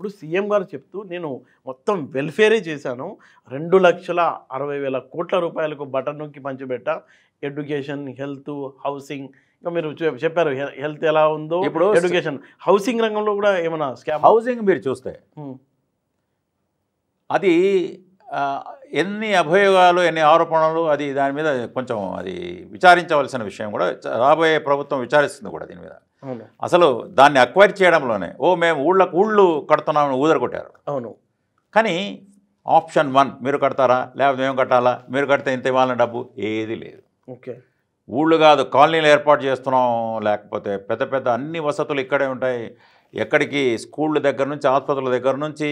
ఇప్పుడు సీఎం గారు చెప్తూ నేను మొత్తం వెల్ఫేరే చేశాను రెండు లక్షల అరవై వేల కోట్ల రూపాయలకు బటన్ నొక్కి పంచిపెట్ట ఎడ్యుకేషన్ హెల్త్ హౌసింగ్ ఇంకా మీరు చెప్పారు హెల్త్ ఎలా ఉందో ఇప్పుడు ఎడ్యుకేషన్ హౌసింగ్ రంగంలో కూడా ఏమైనా స్కామ్ హౌసింగ్ మీరు చూస్తే అది ఎన్ని అభయోగాలు ఎన్ని ఆరోపణలు అది దాని మీద కొంచెం అది విచారించవలసిన విషయం కూడా రాబోయే ప్రభుత్వం విచారిస్తుంది కూడా దీని మీద అసలు దాన్ని అక్వైర్ చేయడంలోనే ఓ మేము ఊళ్ళకు ఊళ్ళు కడుతున్నామని ఊదర కొట్టారు అవును కానీ ఆప్షన్ వన్ మీరు కడతారా లేకపోతే మేము కట్టాలా మీరు కడితే ఇంత ఇవ్వాలని డబ్బు ఏది లేదు ఓకే ఊళ్ళు కాదు కాలనీలు ఏర్పాటు చేస్తున్నాం లేకపోతే పెద్ద పెద్ద అన్ని వసతులు ఇక్కడే ఉంటాయి ఎక్కడికి స్కూళ్ళ దగ్గర నుంచి ఆసుపత్రుల దగ్గర నుంచి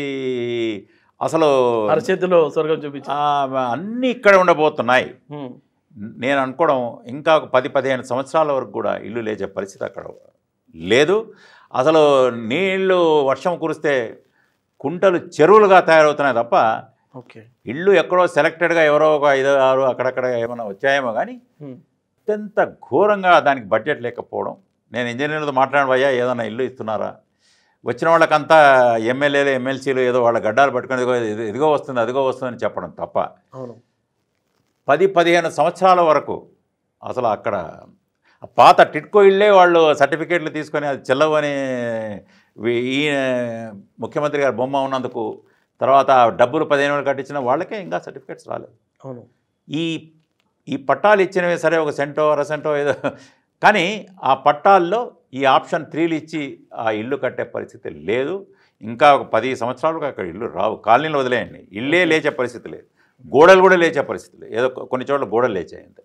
అసలు అరచేతిలో స్వర్గం చూపించి అన్నీ ఇక్కడ ఉండబోతున్నాయి నేను అనుకోవడం ఇంకా ఒక పది పదిహేను సంవత్సరాల వరకు కూడా ఇల్లు లేచే పరిస్థితి అక్కడ లేదు అసలు నీళ్లు వర్షం కురిస్తే కుంటలు చెరువులుగా తయారవుతున్నాయి తప్ప ఓకే ఇల్లు ఎక్కడో సెలెక్టెడ్గా ఎవరో ఒక ఐదు ఆరు అక్కడక్కడ ఏమైనా వచ్చాయేమో కానీ అత్యంత ఘోరంగా దానికి బడ్జెట్ లేకపోవడం నేను ఇంజనీర్లతో మాట్లాడవయ్యా ఏదైనా ఇల్లు ఇస్తున్నారా వచ్చిన వాళ్ళకంతా ఎమ్మెల్యేలు ఎమ్మెల్సీలు ఏదో వాళ్ళ గడ్డాలు పట్టుకుని ఇదిగో ఇదిగో వస్తుంది అదిగో వస్తుందని చెప్పడం తప్ప పది పదిహేను సంవత్సరాల వరకు అసలు అక్కడ పాత టిట్కో ఇళ్ళే వాళ్ళు సర్టిఫికేట్లు తీసుకొని అది చెల్లవని ఈ ముఖ్యమంత్రి గారు బొమ్మ ఉన్నందుకు తర్వాత డబ్బులు పదిహేను వేలు కట్టించిన వాళ్ళకే ఇంకా సర్టిఫికేట్స్ రాలేదు అవును ఈ ఈ పట్టాలు ఇచ్చినవి సరే ఒక సెంటో అర సెంటో ఏదో కానీ ఆ పట్టాల్లో ఈ ఆప్షన్ త్రీలు ఇచ్చి ఆ ఇల్లు కట్టే పరిస్థితి లేదు ఇంకా ఒక పది సంవత్సరాలకు అక్కడ ఇల్లు రావు కాలనీలు వదిలేయండి ఇల్లే లేచే పరిస్థితి లేదు గోడలు కూడా లేచే పరిస్థితి లేదు ఏదో కొన్ని చోట్ల గోడలు లేచాయి అంతే